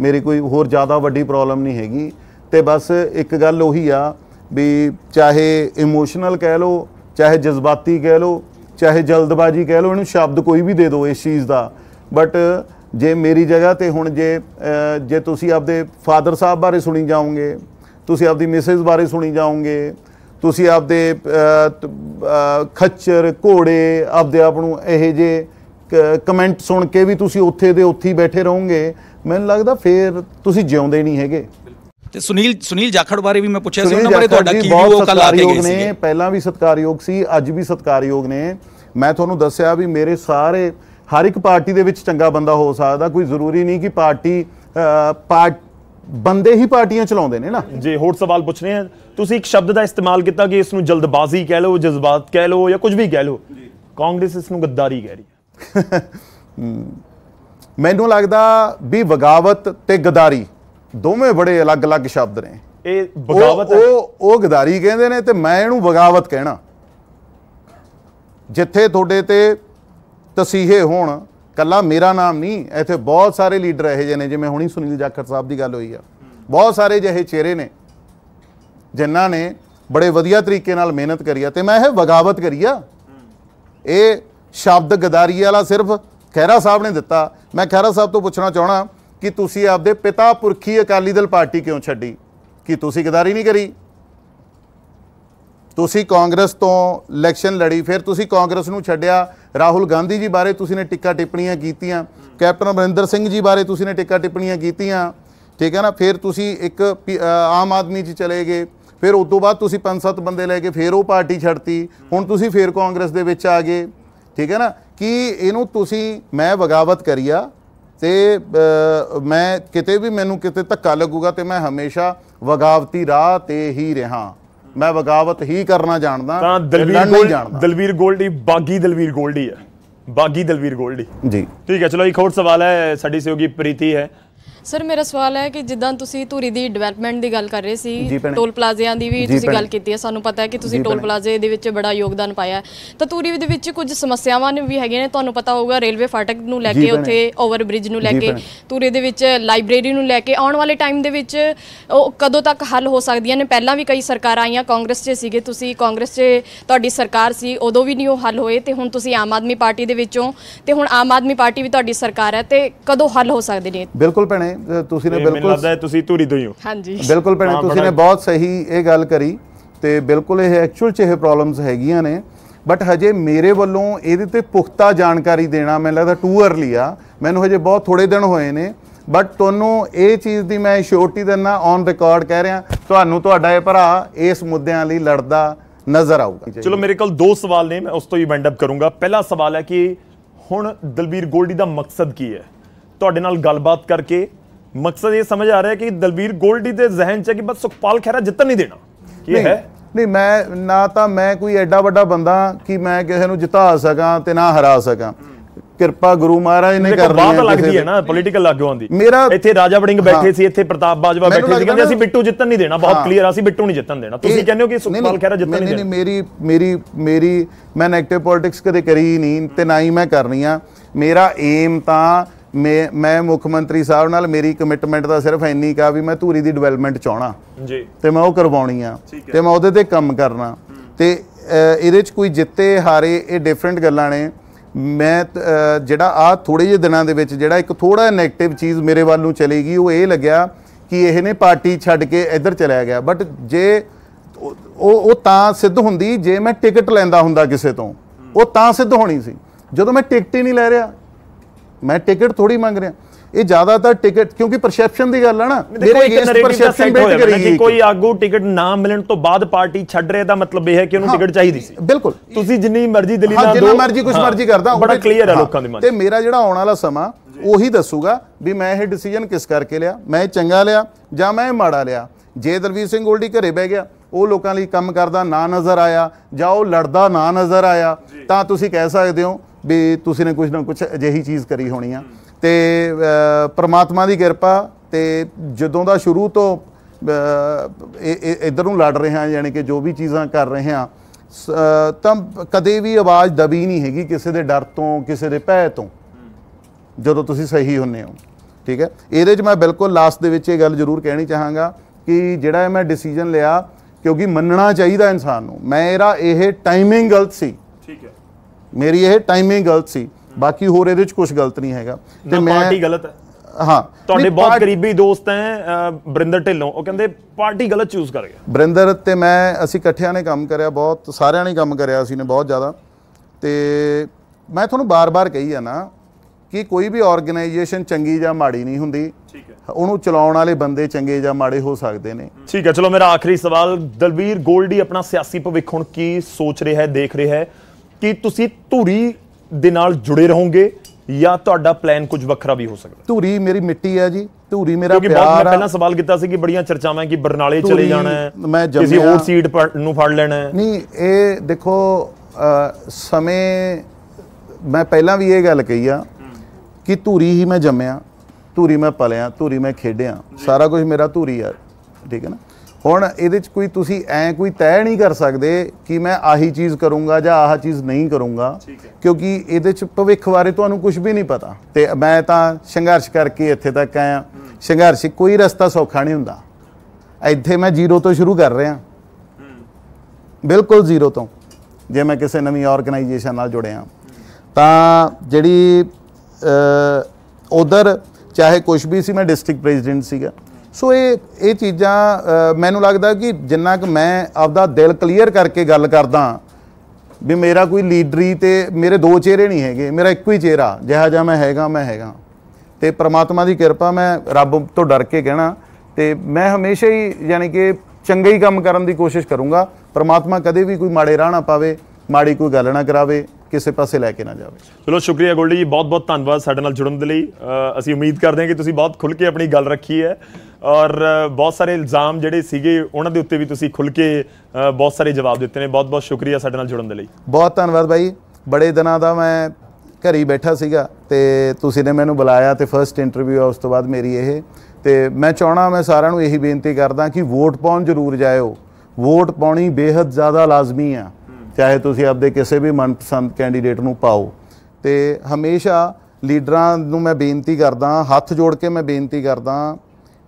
Speaker 2: ਮੇਰੀ ਕੋਈ ਹੋਰ ਜ਼ਿਆਦਾ ਵੱਡੀ ਪ੍ਰੋਬਲਮ ਨਹੀਂ ਹੈਗੀ ਤੇ ਬਸ ਇੱਕ ਗੱਲ ਉਹੀ ਆ ਵੀ ਚਾਹੇ ਇਮੋਸ਼ਨਲ ਕਹਿ ਲੋ ਚਾਹੇ ਜਜ਼ਬਾਤੀ ਕਹਿ ਲੋ ਚਾਹੇ ਜਲਦਬਾਜ਼ੀ ਕਹਿ ਲੋ ਇਹਨੂੰ ਸ਼ਬਦ ਕੋਈ ਵੀ ਦੇ ਦਿਓ ਇਸ ਚੀਜ਼ ਦਾ ਬਟ ਜੇ ਮੇਰੀ ਜਗ੍ਹਾ ਤੇ ਹੁਣ ਜੇ ਜੇ ਤੁਸੀਂ ਆਪਦੇ ਫਾਦਰ ਸਾਹਿਬ ਬਾਰੇ ਸੁਣੀ ਜਾਓਗੇ ਤੁਸੀਂ ਆਪਦੀ ਮਿਸਿਸ ਬਾਰੇ ਸੁਣੀ ਜਾਓਗੇ ਤੁਸੀਂ ਆਪਦੇ ਖੱਚਰ ਘੋੜੇ ਆਪਦੇ ਆਪ ਨੂੰ ਇਹ ਜੇ ਕਮੈਂਟ ਸੁਣ ਕੇ ਵੀ ਤੁਸੀਂ ਉੱਥੇ ਦੇ ਉੱਥੇ ਬੈਠੇ ਰਹੋਗੇ ਮੈਨੂੰ ਲੱਗਦਾ ਫੇਰ ਤੁਸੀਂ ਜਿਉਂਦੇ ਨਹੀਂ ਹੈਗੇ
Speaker 3: ਤੇ ਸੁਨੀਲ ਸੁਨੀਲ ਜਾਖੜ ਬਾਰੇ ਵੀ ਮੈਂ ਪੁੱਛਿਆ ਸੀ ਉਹਨਾਂ ਬਾਰੇ ਤੁਹਾਡਾ ਕੀ ਵੀ ਉਹ ਕੱਲ ਆ ਕੇ ਗਏ ਸੀ
Speaker 2: ਪਹਿਲਾਂ ਵੀ ਸਤਕਾਰਯੋਗ ਸੀ ਅੱਜ ਵੀ ਸਤਕਾਰਯੋਗ ਨੇ ਮੈਂ ਤੁਹਾਨੂੰ ਦੱਸਿਆ ਵੀ ਮੇਰੇ ਸਾਰੇ ਹਰ ਇੱਕ ਪਾਰਟੀ ਦੇ ਵਿੱਚ ਚੰਗਾ ਬੰਦਾ ਹੋ ਸਕਦਾ ਕੋਈ ਜ਼ਰੂਰੀ ਨਹੀਂ ਕਿ ਪਾਰਟੀ ਪਾਰਟ ਬੰਦੇ ਹੀ ਪਾਰਟੀਆਂ ਚਲਾਉਂਦੇ ਨੇ ਨਾ ਜੀ ਹੋਰ ਸਵਾਲ ਪੁੱਛਨੇ ਆ ਤੁਸੀਂ ਇੱਕ ਸ਼ਬਦ
Speaker 1: ਦਾ ਇਸਤੇਮਾਲ ਕੀਤਾ ਕਿ ਇਸ ਨੂੰ ਜਲਦਬਾਜ਼ੀ ਕਹਿ ਲਓ ਜਜ਼ਬਾਤ ਕਹਿ ਲਓ ਜਾਂ ਕੁਝ ਵੀ ਕਹਿ ਲਓ ਕਾਂਗਰਸ ਇਸ ਨੂੰ
Speaker 2: ਗੱਦਾਰੀ ਕਹਿ ਰਹੀ ਹੈ ਮੈਨੂੰ ਲੱਗਦਾ ਵੀ ਬਗਾਵਤ ਤੇ ਗਦਾਰੀ ਦੋਵੇਂ ਬੜੇ ਅਲੱਗ-ਅਲੱਗ ਸ਼ਬਦ ਨੇ
Speaker 1: ਇਹ ਬਗਾਵਤ ਉਹ
Speaker 2: ਉਹ ਗਦਾਰੀ ਕਹਿੰਦੇ ਨੇ ਤੇ ਮੈਂ ਇਹਨੂੰ ਬਗਾਵਤ ਕਹਿਣਾ ਜਿੱਥੇ ਤੁਹਾਡੇ ਤੇ ਤਸੀਹੇ ਹੋਣ ਕੱਲਾ ਮੇਰਾ ਨਾਮ ਨਹੀਂ ਇੱਥੇ ਬਹੁਤ ਸਾਰੇ ਲੀਡਰ ਇਹੋ ਜਿਹੇ ਨੇ ਜਿਵੇਂ ਹੁਣੀ ਸੁਨੀਲ ਜਾਖੜ ਸਾਹਿਬ ਦੀ ਗੱਲ ਹੋਈ ਆ ਬਹੁਤ ਸਾਰੇ ਜਿਹੇ ਚਿਹਰੇ ਨੇ ਜਿਨ੍ਹਾਂ ਨੇ ਬੜੇ ਵਧੀਆ ਤਰੀਕੇ ਨਾਲ ਮਿਹਨਤ ਕਰੀ ਆ ਤੇ ਮੈਂ ਇਹ ਵਗਾਵਤ ਕਰੀ ਆ ਇਹ ਸ਼ਬਦ ਗਦਾਰੀ ਵਾਲਾ ਸਿਰਫ ਖੈਰਾ ਸਾਹਿਬ ਨੇ ਦਿੱਤਾ ਮੈਂ ਖੈਰਾ ਸਾਹਿਬ ਤੋਂ ਪੁੱਛਣਾ ਚਾਹਣਾ ਕਿ ਤੁਸੀਂ ਆਪਦੇ ਪਿਤਾ ਪੁਰਖੀ ਅਕਾਲੀ ਦਲ ਪਾਰਟੀ ਕਿਉਂ ਛੱਡੀ ਕਿ ਤੁਸੀਂ ਗਦਾਰੀ ਨਹੀਂ ਕਰੀ ਤੁਸੀਂ ਕਾਂਗਰਸ ਤੋਂ ਇਲੈਕਸ਼ਨ ਲੜੀ ਫਿਰ ਤੁਸੀਂ ਕਾਂਗਰਸ ਨੂੰ ਛੱਡਿਆ ਰਾਹੁਲ ਗਾਂਧੀ ਜੀ ਬਾਰੇ ਤੁਸੀਂ ਨੇ ਟਿੱਕਾ ਟਿੱਪਣੀਆਂ ਕੀਤੀਆਂ ਕੈਪਟਨ ਅਮਰਿੰਦਰ ਸਿੰਘ ਜੀ ਬਾਰੇ ਤੁਸੀਂ ਨੇ ਟਿੱਕਾ ਟਿੱਪਣੀਆਂ ਕੀਤੀਆਂ ਠੀਕ ਹੈ ਨਾ ਫਿਰ ਤੁਸੀਂ ਇੱਕ ਆਮ ਆਦਮੀ 'ਚ ਚਲੇ ਗਏ ਫਿਰ ਉਸ ਤੋਂ ਬਾਅਦ ਤੁਸੀਂ ਪੰਜ ਸੱਤ ਬੰਦੇ ਲੈ ਕੇ ਫਿਰ ਉਹ ਪਾਰਟੀ ਛੱਡਤੀ ਹੁਣ ਤੁਸੀਂ ਫਿਰ ਕਾਂਗਰਸ ਦੇ ਵਿੱਚ ਆ ਗਏ ਠੀਕ ਹੈ ਨਾ ਕਿ ਇਹਨੂੰ ਤੁਸੀਂ ਮੈਂ ਵਗਾਵਤ ਕਰੀਆ ਤੇ ਮੈਂ ਕਿਤੇ ਵੀ ਮੈਨੂੰ ਕਿਤੇ ਧੱਕਾ ਲੱਗੂਗਾ ਤੇ ਮੈਂ ਹਮੇਸ਼ਾ ਵਗਾਵਤੀ ਰਾਹ ਤੇ ਹੀ ਰਹਾ ਮੈਂ ਬਗਾਵਤ ਹੀ ਕਰਨਾ ਜਾਣਦਾ ਤਾਂ ਦਲਵੀਰ
Speaker 1: ਦਲਵੀਰ ਗੋਲਡੀ ਬਾਗੀ ਦਲਵੀਰ ਗੋਲਡੀ ਹੈ ਬਾਗੀ ਦਲਵੀਰ ਗੋਲਡੀ ਜੀ ਠੀਕ ਹੈ ਚਲੋ ਇੱਕ ਹੋਰ ਸਵਾਲ ਹੈ ਸਾਡੀ ਸਹਿਯੋਗੀ ਪ੍ਰੀਤੀ ਹੈ
Speaker 3: ਸਰ ਮੇਰਾ ਸਵਾਲ ਹੈ ਕਿ ਜਿੱਦਾਂ ਤੁਸੀਂ ਧੂਰੀ ਦੀ ਡਿਵੈਲਪਮੈਂਟ ਦੀ ਗੱਲ ਕਰ ਰਹੇ ਸੀ ਟੋਲ ਪਲਾਜ਼ਿਆਂ ਦੀ ਵੀ ਤੁਸੀਂ ਗੱਲ ਕੀਤੀ ਹੈ ਸਾਨੂੰ ਪਤਾ ਹੈ ਕਿ ਤੁਸੀਂ ਟੋਲ ਪਲਾਜ਼ੇ ਦੇ ਵਿੱਚ ਬੜਾ ਯੋਗਦਾਨ ਪਾਇਆ ਤਾਂ ਧੂਰੀ ਦੇ ਵਿੱਚ ਕੁਝ ਸਮੱਸਿਆਵਾਂ
Speaker 1: ਵੀ ਹੈਗੀਆਂ ਨੇ ਤੁਹਾਨੂੰ ਪਤਾ ਹੋਊਗਾ ਰੇਲਵੇ ਫਾਟਕ ਨੂੰ ਲੈ ਕੇ ਉੱਥੇ ਓਵਰ ਬ੍ਰਿਜ ਨੂੰ ਲੈ ਕੇ ਧੂਰੀ ਦੇ ਵਿੱਚ ਲਾਇਬ੍ਰੇਰੀ ਨੂੰ ਲੈ ਕੇ ਆਉਣ ਵਾਲੇ ਟਾਈਮ ਦੇ ਵਿੱਚ ਉਹ ਕਦੋਂ ਤੱਕ ਹੱਲ ਹੋ ਸਕਦੀਆਂ ਨੇ ਪਹਿਲਾਂ ਵੀ ਕਈ ਸਰਕਾਰਾਂ ਆਈਆਂ ਕਾਂਗਰਸ 'ਚ ਸੀਗੇ ਤੁਸੀਂ ਕਾਂਗਰਸ 'ਚ ਤੁਹਾਡੀ ਸਰਕਾਰ ਸੀ ਉਦੋਂ ਵੀ ਨਹੀਂ ਉਹ ਹੱਲ ਹੋਏ ਤੇ ਹੁਣ ਤੁਸੀਂ ਆਮ ਆਦਮੀ ਪਾਰਟੀ ਦੇ ਵਿੱਚੋਂ ਤੇ ਹੁਣ ਆਮ ਆਦਮੀ ਪਾਰਟੀ ਵੀ ਤੁਹਾਡੀ ਸਰਕਾਰ ਹੈ ਤੇ ਕਦੋਂ ਹੱਲ ਹੋ ਸਕਦੇ ਨੇ
Speaker 2: ਬਿਲਕੁਲ ਭੈਣੇ ਨੇ ਤੁਸੀਂ ਨੇ ਬਿਲਕੁਲ ਲੱਗਦਾ ਤੁਸੀਂ ਧੂਰੀ ਤੋਂ ਹੀ ਹੋ
Speaker 3: ਹਾਂਜੀ ਬਿਲਕੁਲ ਭੈਣੇ
Speaker 2: ਤੁਸੀਂ ਨੇ ਬਹੁਤ ਸਹੀ ਇਹ ਗੱਲ ਕਰੀ ਤੇ ਬਿਲਕੁਲ ਇਹ ਐਕਚੁਅਲ ਚ ਇਹ ਪ੍ਰੋਬਲਮਸ ਹੈਗੀਆਂ ਨੇ ਬਟ ਹਜੇ ਮੇਰੇ ਵੱਲੋਂ ਇਹਦੇ ਤੇ ਪੁਖਤਾ ਜਾਣਕਾਰੀ ਦੇਣਾ ਮੈਨੂੰ ਲੱਗਦਾ ਟੂ अर्ਲੀ ਆ ਮੈਨੂੰ ਹਜੇ ਬਹੁਤ ਥੋੜੇ ਦਿਨ ਹੋਏ ਨੇ ਬਟ ਤੁਹਾਨੂੰ ਇਹ ਚੀਜ਼ ਦੀ ਮੈਂ ਸ਼ੋਰਟੀ ਦਿੰਨਾ ਔਨ ਰਿਕਾਰਡ ਕਹਿ ਰਿਹਾ ਤੁਹਾਨੂੰ ਤੁਹਾਡਾ ਇਹ ਭਰਾ ਇਸ ਮੁੱਦਿਆਂ ਲਈ ਲੜਦਾ ਨਜ਼ਰ ਆਊਗਾ ਚਲੋ
Speaker 1: ਮੇਰੇ ਕੋਲ ਦੋ ਸਵਾਲ ਨੇ ਮੈਂ ਉਸ ਤੋਂ ਹੀ ਵੈਂਡ ਅਪ ਕਰੂੰਗਾ ਪਹਿਲਾ ਸਵਾਲ ਹੈ ਕਿ ਹੁਣ ਦਲਬੀਰ ਗੋਲਡੀ ਦਾ ਮਕਸਦ ਕੀ ਹੈ ਤੁਹਾਡੇ ਨਾਲ ਗੱਲਬਾਤ ਕਰਕੇ ਮਕਸਦ ਇਹ ਸਮਝ ਆ ਰਿਹਾ ਕਿ ਦਲਬੀਰ ਗੋਲਡੀ ਦੇ ਜ਼ਿਹਨ 'ਚ ਹੈ ਕਿ ਬਸ ਸੁਖਪਾਲ ਖੈਰਾ ਜਿੱਤਣ ਨਹੀਂ ਦੇਣਾ ਕੀ ਹੈ
Speaker 2: ਨਹੀਂ ਮੈਂ ਨਾ ਤਾਂ ਮੈਂ ਕੋਈ ਐਡਾ ਵੱਡਾ ਬੰਦਾ ਕਿ ਮੈਂ ਕਿਸੇ ਨੂੰ ਜਿਤਾ ਸਕਾਂ ਤੇ ਨਾ ਹਰਾ ਸਕਾਂ ਕਿਰਪਾ ਗੁਰੂ ਮਹਾਰਾਜ ਨੇ ਕਰ ਰਹੀ ਹੈ ਬਾਤ ਲੱਗਦੀ ਹੈ
Speaker 1: ਨਾ ਪੋਲੀਟੀਕਲ ਲੱਗੋ ਆਉਂਦੀ
Speaker 2: ਮੇਰਾ ਇੱਥੇ ਰਾਜਾ ਵੜਿੰਗ ਬੈਠੇ ਸੀ ਇੱਥੇ ਪ੍ਰਤਾਪ ਬਾਜਵਾ ਬੈਠੇ ਸੀ ਕਹਿੰਦੇ ਅਸੀਂ
Speaker 1: ਬਿੱਟੂ ਜਿੱਤਣ ਨਹੀਂ ਦੇਣਾ ਬਹੁਤ ਕਲੀਅਰ ਆ ਅਸੀਂ ਬਿੱਟੂ ਨਹੀਂ ਜਿੱਤਣ ਦੇਣਾ ਤੁਸੀਂ ਕਹਿੰਦੇ ਹੋ ਕਿ ਸੁਖਪਾਲ ਖੈਰਾ ਜਿੱਤਣ ਨਹੀਂ ਦੇਣਾ ਨਹੀਂ
Speaker 2: ਮੇਰੀ ਮੇਰੀ ਮੇਰੀ ਮੈਂ ਨੈਗੇਟਿਵ ਪੋਲਿਟਿਕਸ ਕਦੇ ਕਰੀ ਨਹੀਂ ਤੇ ਨਾ ਹੀ ਮੈਂ ਕਰਨੀ ਆ ਮੇਰਾ ਏਮ ਤਾਂ ਮੈਂ ਮੈਂ ਮੁੱਖ ਮੰਤਰੀ ਸਾਹਿਬ ਨਾਲ ਮੇਰੀ ਕਮਿਟਮੈਂਟ ਤਾਂ ਸਿਰਫ ਇੰਨੀ ਕਾ ਵੀ ਮੈਂ ਧੂਰੀ ਦੀ ਡਿਵੈਲਪਮੈਂਟ ਚਾਹਣਾ ਜੀ ਤੇ ਮੈਂ ਉਹ ਕਰਵਾਉਣੀ ਆ ਤੇ ਮੈਂ ਉਹਦੇ ਤੇ ਕੰਮ ਕਰਨਾ ਤੇ ਇਹਦੇ ਚ ਕੋਈ ਜਿੱਤੇ ਹਾਰੇ ਇਹ ਡਿਫਰੈਂਟ ਗੱਲਾਂ ਨੇ ਮੈਂ ਜਿਹੜਾ ਆ ਥੋੜੇ ਜਿਹੇ ਦਿਨਾਂ ਦੇ ਵਿੱਚ ਜਿਹੜਾ ਇੱਕ ਥੋੜਾ ਜਿਹਾ ਨੈਗੇਟਿਵ ਚੀਜ਼ ਮੇਰੇ ਵੱਲ ਨੂੰ ਚਲੀ ਗਈ ਉਹ ਇਹ ਲੱਗਿਆ ਕਿ ਇਹ ਨੇ ਪਾਰਟੀ ਛੱਡ ਕੇ ਇੱਧਰ ਚਲਾ ਗਿਆ ਬਟ ਜੇ ਉਹ ਉਹ ਤਾਂ ਸਿੱਧ ਹੁੰਦੀ ਜੇ ਮੈਂ ਟਿਕਟ ਲੈਂਦਾ ਹੁੰਦਾ ਕਿਸੇ ਤੋਂ ਉਹ ਤਾਂ ਸਿੱਧ ਹੋਣੀ ਸੀ ਜਦੋਂ ਮੈਂ ਟਿਕਟ ਹੀ ਨਹੀਂ ਲੈ ਰਿਹਾ ਮੈਂ ਟਿਕਟ ਥੋੜੀ ਮੰਗ ਰਿਹਾ ਇਹ ਜ਼ਿਆਦਾਤਰ ਟਿਕਟ ਕਿਉਂਕਿ ਪਰਸੈਪਸ਼ਨ ਦੀ ਗੱਲ ਹੈ ਨਾ ਮੇਰੇ ਅਗੇਂਸਟ ਪਰਸੈਪਸ਼ਨ ਬਿਲਟ ਕਿ ਕੋਈ
Speaker 1: ਆਗੂ ਟਿਕਟ ਨਾ ਮਿਲਣ ਤੋਂ ਬਾਅਦ ਪਾਰਟੀ ਛੱਡ ਰਿਹਾ ਦਾ ਮਤਲਬ ਇਹ ਹੈ ਕਿ ਉਹਨੂੰ ਟਿਕਟ ਚਾਹੀਦੀ ਸੀ
Speaker 2: ਬਿਲਕੁਲ ਤੁਸੀਂ ਜਿੰਨੀ ਮਰਜ਼ੀ ਦਲੀਲਾਂ ਦਿਓ ਜਿੰਨੀ ਮਰਜ਼ੀ ਕੁਝ ਮਰਜ਼ੀ ਕਰਦਾ ਬੜਾ ਕਲੀਅਰ ਹੈ ਲੋਕਾਂ ਦੇ ਮਨ ਤੇ ਮੇਰਾ ਜਿਹੜਾ ਆਉਣ ਵਾਲਾ ਸਮਾਂ ਉਹੀ ਦੱਸੂਗਾ ਵੀ ਮੈਂ ਇਹ ਡਿਸੀਜਨ ਕਿਸ ਕਰਕੇ ਲਿਆ ਮੈਂ ਚੰਗਾ ਲਿਆ ਜਾਂ ਮੈਂ ਮਾੜਾ ਲਿਆ ਜੇ ਦਲਵੀਰ ਸਿੰਘ ਗੋਲਡੀ ਘਰੇ ਬਹਿ ਗਿਆ ਉਹ ਲੋਕਾਂ ਲਈ ਕੰਮ ਕਰਦਾ ਨਾ ਨਜ਼ਰ ਆਇਆ ਜਾਂ ਉਹ ਲੜਦਾ ਨਾ ਨਜ਼ਰ ਆਇਆ ਤਾਂ ਤੁਸੀਂ ਕਹਿ ਸਕਦੇ ਹੋ ਵੀ ਤੁਸੀਂ ਨੇ ਕੁਝ ਨਾ ਕੁਝ ਅਜਿਹੀ ਚੀਜ਼ ਕਰੀ ਹੋਣੀ ਆ ਤੇ ਪ੍ਰਮਾਤਮਾ ਦੀ ਕਿਰਪਾ ਤੇ ਜਦੋਂ ਦਾ ਸ਼ੁਰੂ ਤੋਂ ਇਧਰ ਨੂੰ ਲੜ ਰਹੇ ਹਾਂ ਯਾਨੀ ਕਿ ਜੋ ਵੀ ਚੀਜ਼ਾਂ ਕਰ ਰਹੇ ਹਾਂ ਤਾਂ ਕਦੇ ਵੀ ਆਵਾਜ਼ ਦਬੀ ਨਹੀਂ ਹੈਗੀ ਕਿਸੇ ਦੇ ਡਰ ਤੋਂ ਕਿਸੇ ਦੇ ਭੈ ਤੋਂ ਜਦੋਂ ਤੁਸੀਂ ਸਹੀ ਹੁੰਨੇ ਹੋ ਠੀਕ ਹੈ ਇਹਦੇ 'ਚ ਮੈਂ ਬਿਲਕੁਲ ਲਾਸਟ ਦੇ ਵਿੱਚ ਇਹ ਗੱਲ ਜ਼ਰੂਰ ਕਹਿਣੀ ਚਾਹਾਂਗਾ ਕਿ ਜਿਹੜਾ ਮੈਂ ਡਿਸੀਜਨ ਲਿਆ ਕਿਉਂਕਿ ਮੰਨਣਾ ਚਾਹੀਦਾ ਇਨਸਾਨ ਨੂੰ ਮੇਰਾ ਇਹ ਟਾਈਮਿੰਗ ਗਲਤ ਸੀ ਠੀਕ ਹੈ ਮੇਰੀ ਇਹ ਟਾਈਮਿੰਗ ਗਲਤ ਸੀ ਬਾਕੀ ਹੋਰ ਇਹਦੇ ਵਿੱਚ ਕੁਝ ਗਲਤ ਨਹੀਂ ਹੈਗਾ ਤੇ ਮੈਂ ਪਾਰਟੀ ਗਲਤ ਹੈ ਹਾਂ ਤੁਹਾਡੇ ਬਹੁਤ ਕਰੀਬੀ
Speaker 1: ਦੋਸਤ ਹੈ ਬਰਿੰਦਰ ਢਿੱਲੋਂ ਉਹ ਕਹਿੰਦੇ ਪਾਰਟੀ ਗਲਤ ਚੂਜ਼ ਕਰ ਗਿਆ
Speaker 2: ਬਰਿੰਦਰ ਤੇ ਮੈਂ ਅਸੀਂ ਇਕੱਠਿਆਂ ਨੇ ਕੰਮ ਕਰਿਆ ਬਹੁਤ ਸਾਰਿਆਂ ਨੇ ਕੰਮ ਕਰਿਆ ਅਸੀਂ ਨੇ ਬਹੁਤ ਜ਼ਿਆਦਾ ਤੇ ਮੈਂ ਤੁਹਾਨੂੰ ਬਾਰ-ਬਾਰ ਕਹੀ ਆ ਨਾ ਕਿ ਕੋਈ ਵੀ ਆਰਗੇਨਾਈਜੇਸ਼ਨ ਚੰਗੀ ਜਾਂ ਮਾੜੀ ਨਹੀਂ ਹੁੰਦੀ ਠੀਕ ਹੈ ਉਹਨੂੰ ਚਲਾਉਣ ਵਾਲੇ ਬੰਦੇ ਚੰਗੇ ਜਾਂ ਮਾੜੇ ਹੋ ਸਕਦੇ ਨੇ
Speaker 1: ਠੀਕ ਹੈ ਚਲੋ ਮੇਰਾ ਆਖਰੀ ਸਵਾਲ ਦਲਵੀਰ ਗੋਲਡੀ ਆਪਣਾ ਸਿਆਸੀ ਭਵਿੱਖ ਹੁਣ ਕੀ ਸੋਚ ਰਿਹਾ ਹੈ ਦੇਖ ਰਿਹਾ ਹੈ ਕਿ ਤੁਸੀਂ ਧੂਰੀ ਦੇ ਨਾਲ ਜੁੜੇ ਰਹੋਗੇ ਜਾਂ ਤੁਹਾਡਾ ਪਲਾਨ ਕੁਝ ਵੱਖਰਾ ਵੀ ਹੋ ਸਕਦਾ
Speaker 2: ਧੂਰੀ ਮੇਰੀ ਮਿੱਟੀ ਹੈ ਜੀ ਧੂਰੀ ਮੇਰਾ ਪਿਆਰ ਹੈ ਕਿਉਂਕਿ ਮੈਂ ਪਹਿਲਾਂ
Speaker 1: ਸਵਾਲ ਕੀਤਾ ਸੀ ਕਿ ਬੜੀਆਂ ਚਰਚਾਵਾਂ ਕਿ ਬਰਨਾਲੇ ਚਲੇ ਜਾਣਾ ਹੈ ਕਿਸੇ ਹੋਰ ਸੀਟ ਨੂੰ ਫੜ ਲੈਣਾ ਹੈ
Speaker 2: ਨਹੀਂ ਇਹ ਦੇਖੋ ਸਮੇਂ ਮੈਂ ਪਹਿਲਾਂ ਵੀ ਇਹ ਗੱਲ ਕਹੀ ਆ ਕਿ ਧੂਰੀ ਹੀ ਮੈਂ ਜੰਮਿਆ ਧੂਰੀ ਮੈਂ ਪਲਿਆ ਧੂਰੀ ਮੈਂ ਖੇਡਿਆ ਸਾਰਾ ਕੁਝ ਮੇਰਾ ਧੂਰੀ ਆ ਠੀਕ ਹੈ ਨਾ ਹੁਣ ਇਹਦੇ 'ਚ ਕੋਈ ਤੁਸੀਂ ਐ ਕੋਈ ਤੈਅ ਨਹੀਂ ਕਰ ਸਕਦੇ ਕਿ ਮੈਂ ਆਹੀ ਚੀਜ਼ ਕਰੂੰਗਾ ਜਾਂ ਆਹ ਚੀਜ਼ ਨਹੀਂ ਕਰੂੰਗਾ ਕਿਉਂਕਿ ਇਹਦੇ 'ਚ ਭਵਿੱਖ ਬਾਰੇ ਤੁਹਾਨੂੰ ਕੁਝ ਵੀ ਨਹੀਂ ਪਤਾ ਤੇ ਮੈਂ ਤਾਂ ਸੰਘਰਸ਼ ਕਰਕੇ ਇੱਥੇ ਤੱਕ ਆਇਆ ਸੰਘਰਸ਼ ਕੋਈ ਰਸਤਾ ਸੌਖਾ ਨਹੀਂ ਹੁੰਦਾ ਇੱਥੇ ਮੈਂ ਜ਼ੀਰੋ ਤੋਂ ਸ਼ੁਰੂ ਕਰ ਰਿਹਾ ਬਿਲਕੁਲ ਜ਼ੀਰੋ ਤੋਂ ਜੇ ਮੈਂ ਕਿਸੇ ਨਵੀਂ ਆਰਗੇਨਾਈਜੇਸ਼ਨ ਨਾਲ ਜੁੜਿਆ ਤਾਂ ਜਿਹੜੀ ਉਧਰ ਚਾਹੇ ਕੁਝ ਵੀ ਸੀ ਮੈਂ ਡਿਸਟ੍ਰਿਕਟ ਪ੍ਰੈਜ਼ੀਡੈਂਟ ਸੀਗਾ ਸੋ ਇਹ ਇਹ ਚੀਜ਼ਾਂ ਮੈਨੂੰ ਲੱਗਦਾ ਕਿ ਜਿੰਨਾ ਕਿ ਮੈਂ ਆਪਦਾ ਦਿਲ ਕਲੀਅਰ ਕਰਕੇ ਗੱਲ ਕਰਦਾ ਵੀ ਮੇਰਾ ਕੋਈ ਲੀਡਰੀ ਤੇ ਮੇਰੇ ਦੋ ਚਿਹਰੇ ਨਹੀਂ ਹੈਗੇ ਮੇਰਾ ਇੱਕੋ ਹੀ ਚਿਹਰਾ ਜਿਹਾ ਜਿਹਾ ਮੈਂ ਹੈਗਾ ਮੈਂ ਹੈਗਾ ਤੇ ਪ੍ਰਮਾਤਮਾ ਦੀ ਕਿਰਪਾ ਮੈਂ ਰੱਬ ਤੋਂ ਡਰ ਕੇ ਕਹਿਣਾ ਤੇ ਮੈਂ ਹਮੇਸ਼ਾ ਹੀ ਯਾਨੀ ਕਿ ਚੰਗੇ ਹੀ ਕੰਮ ਕਰਨ ਦੀ ਕੋਸ਼ਿਸ਼ ਕਰੂੰਗਾ ਪ੍ਰਮਾਤਮਾ ਕਦੇ ਵੀ ਕੋਈ ਮਾੜੇ ਰਾਹ ਨਾ ਪਾਵੇ ਮਾੜੀ ਕੋਈ ਗੱਲ ਨਾ ਕਰਾਵੇ ਕਿਸੇ ਪਾਸੇ ਲੈ ਕੇ ਨਾ ਜਾਵੇ
Speaker 1: ਚਲੋ ਸ਼ੁਕਰੀਆ ਗੋਲਡੀ ਜੀ ਬਹੁਤ ਬਹੁਤ ਧੰਨਵਾਦ ਸਾਡੇ ਨਾਲ ਜੁੜਨ ਦੇ ਲਈ ਅਸੀਂ ਉਮੀਦ ਕਰਦੇ ਹਾਂ ਕਿ ਤੁਸੀਂ ਬਹੁਤ ਖੁੱਲ ਕੇ ਆਪਣੀ ਗੱਲ ਰੱਖੀ ਹੈ ਔਰ ਬਹੁਤ ਸਾਰੇ ਇਲਜ਼ਾਮ ਜਿਹੜੇ ਸੀਗੇ ਉਹਨਾਂ ਦੇ ਉੱਤੇ ਵੀ ਤੁਸੀਂ ਖੁੱਲ ਕੇ ਬਹੁਤ ਸਾਰੇ ਜਵਾਬ ਦਿੱਤੇ ਨੇ ਬਹੁਤ ਬਹੁਤ ਸ਼ੁਕਰੀਆ ਸਾਡੇ ਨਾਲ ਜੁੜਨ ਦੇ ਲਈ
Speaker 2: ਬਹੁਤ ਧੰਨਵਾਦ ਭਾਈ ਬੜੇ ਦਿਨਾਂ ਦਾ ਮੈਂ ਘਰੀ ਬੈਠਾ ਸੀਗਾ ਤੇ ਤੁਸੀਂ ਨੇ ਮੈਨੂੰ ਬੁਲਾਇਆ ਤੇ ਫਰਸਟ ਇੰਟਰਵਿਊ ਆ ਉਸ ਤੋਂ ਬਾਅਦ ਮੇਰੀ ਇਹ ਤੇ ਮੈਂ ਚਾਹਣਾ ਮੈਂ ਸਾਰਿਆਂ ਨੂੰ ਇਹੀ ਬੇਨਤੀ ਕਰਦਾ ਕਿ ਵੋਟ ਪਾਉਣ ਜ਼ਰੂਰ ਜਾਇਓ ਵੋਟ ਪਾਉਣੀ ਬੇहद ਜ਼ਿਆਦਾ ਲਾਜ਼ਮੀ ਆ ਚਾਹੇ ਤੁਸੀਂ ਆਪਦੇ ਕਿਸੇ ਵੀ ਮਨਪਸੰਦ ਕੈਂਡੀਡੇਟ ਨੂੰ ਪਾਓ ਤੇ ਹਮੇਸ਼ਾ ਲੀਡਰਾਂ ਨੂੰ ਮੈਂ ਬੇਨਤੀ ਕਰਦਾ ਹੱਥ ਜੋੜ ਕੇ ਮੈਂ ਬੇਨਤੀ ਕਰਦਾ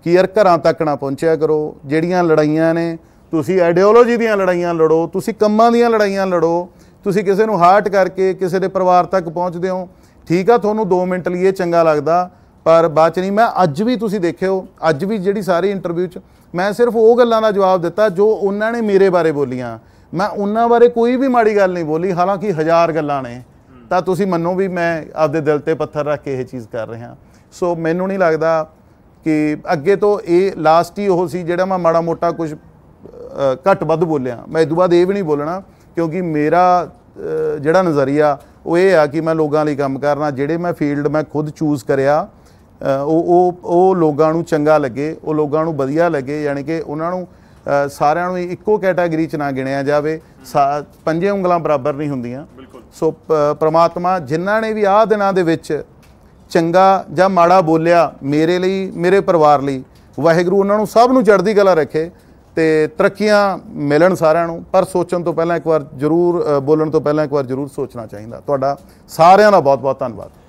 Speaker 2: ਕਿ ਯਾਰ ਘਰਾਂ ਤੱਕ ਨਾ ਪਹੁੰਚਿਆ ਕਰੋ ਜਿਹੜੀਆਂ ਲੜਾਈਆਂ ਨੇ ਤੁਸੀਂ ਆਈਡੀਓਲੋਜੀ ਦੀਆਂ ਲੜਾਈਆਂ ਲੜੋ ਤੁਸੀਂ ਕੰਮਾਂ ਦੀਆਂ ਲੜਾਈਆਂ ਲੜੋ ਤੁਸੀਂ ਕਿਸੇ ਨੂੰ ਹਾਰਟ ਕਰਕੇ ਕਿਸੇ ਦੇ ਪਰਿਵਾਰ ਤੱਕ ਪਹੁੰਚਦੇ ਹੋ ਠੀਕ ਆ ਤੁਹਾਨੂੰ 2 ਮਿੰਟ ਲਈ ਇਹ ਚੰਗਾ ਲੱਗਦਾ ਪਰ ਬਾਅਦ ਚ ਨਹੀਂ ਮੈਂ ਅੱਜ ਵੀ ਤੁਸੀਂ ਦੇਖਿਓ ਅੱਜ ਵੀ ਜਿਹੜੀ ਸਾਰੀ ਇੰਟਰਵਿਊ ਚ ਮੈਂ ਸਿਰਫ ਉਹ ਗੱਲਾਂ ਦਾ ਜਵਾਬ ਦਿੱਤਾ ਜੋ ਉਹਨਾਂ ਨੇ ਮੇਰੇ ਬਾਰੇ ਬੋਲੀਆਂ ਮੈਂ ਉਹਨਾਂ ਬਾਰੇ ਕੋਈ ਵੀ ਮਾੜੀ ਗੱਲ ਨਹੀਂ ਬੋਲੀ ਹਾਲਾਂਕਿ ਹਜ਼ਾਰ ਗੱਲਾਂ ਨੇ ਤਾਂ ਤੁਸੀਂ ਮੰਨੋ ਵੀ ਮੈਂ ਆਪਦੇ ਦਿਲ ਤੇ ਪੱਥਰ ਰੱਖ ਕੇ ਇਹ ਚੀਜ਼ ਕਰ ਰਿਹਾ ਸੋ ਮੈਨੂੰ ਨਹੀਂ ਲੱਗਦਾ ਕਿ ਅੱਗੇ ਤੋਂ ਇਹ ਲਾਸਟ ਹੀ ਉਹ ਸੀ ਜਿਹੜਾ ਮੈਂ ਮਾੜਾ ਮੋਟਾ ਕੁਝ ਘੱਟ ਵੱਧ ਬੋਲਿਆ ਮੈਂ ਇਦੋਂ ਬਾਅਦ ਇਹ ਵੀ ਨਹੀਂ ਬੋਲਣਾ ਕਿਉਂਕਿ ਮੇਰਾ ਜਿਹੜਾ ਨਜ਼ਰੀਆ ਉਹ ਇਹ ਆ ਕਿ ਮੈਂ ਲੋਕਾਂ ਲਈ ਕੰਮ ਕਰਨਾ ਜਿਹੜੇ ਮੈਂ ਫੀਲਡ ਮੈਂ ਖੁਦ ਚੂਜ਼ ਕਰਿਆ ਉਹ ਉਹ ਉਹ ਲੋਕਾਂ ਨੂੰ ਚੰਗਾ ਲੱਗੇ ਉਹ ਲੋਕਾਂ ਨੂੰ ਵਧੀਆ ਲੱਗੇ ਯਾਨੀ ਕਿ ਉਹਨਾਂ ਨੂੰ ਸਾਰਿਆਂ ਨੂੰ ਇੱਕੋ ਕੈਟਾਗਰੀ 'ਚ ਨਾ ਗਿਣਿਆ ਜਾਵੇ ਪੰਜੇ ਉਂਗਲਾਂ ਬਰਾਬਰ ਨਹੀਂ ਹੁੰਦੀਆਂ ਸੋ ਪ੍ਰਮਾਤਮਾ ਜਿਨ੍ਹਾਂ ਨੇ ਵੀ ਆਹ ਦਿਨਾਂ ਦੇ ਵਿੱਚ ਚੰਗਾ ਜਾਂ ਮਾੜਾ ਬੋਲਿਆ ਮੇਰੇ ਲਈ ਮੇਰੇ ਪਰਿਵਾਰ ਲਈ ਵਾਹਿਗੁਰੂ ਉਹਨਾਂ ਨੂੰ ਸਭ ਨੂੰ ਚੜ੍ਹਦੀ ਕਲਾ ਰੱਖੇ ਤੇ ਤਰੱਕੀਆਂ ਮਿਲਣ ਸਾਰਿਆਂ ਨੂੰ ਪਰ ਸੋਚਣ ਤੋਂ ਪਹਿਲਾਂ ਇੱਕ ਵਾਰ ਜ਼ਰੂਰ ਬੋਲਣ ਤੋਂ ਪਹਿਲਾਂ ਇੱਕ ਵਾਰ ਜ਼ਰੂਰ ਸੋਚਣਾ ਚਾਹੀਦਾ ਤੁਹਾਡਾ ਸਾਰਿਆਂ ਦਾ ਬਹੁਤ ਬਹੁਤ ਧੰਨਵਾਦ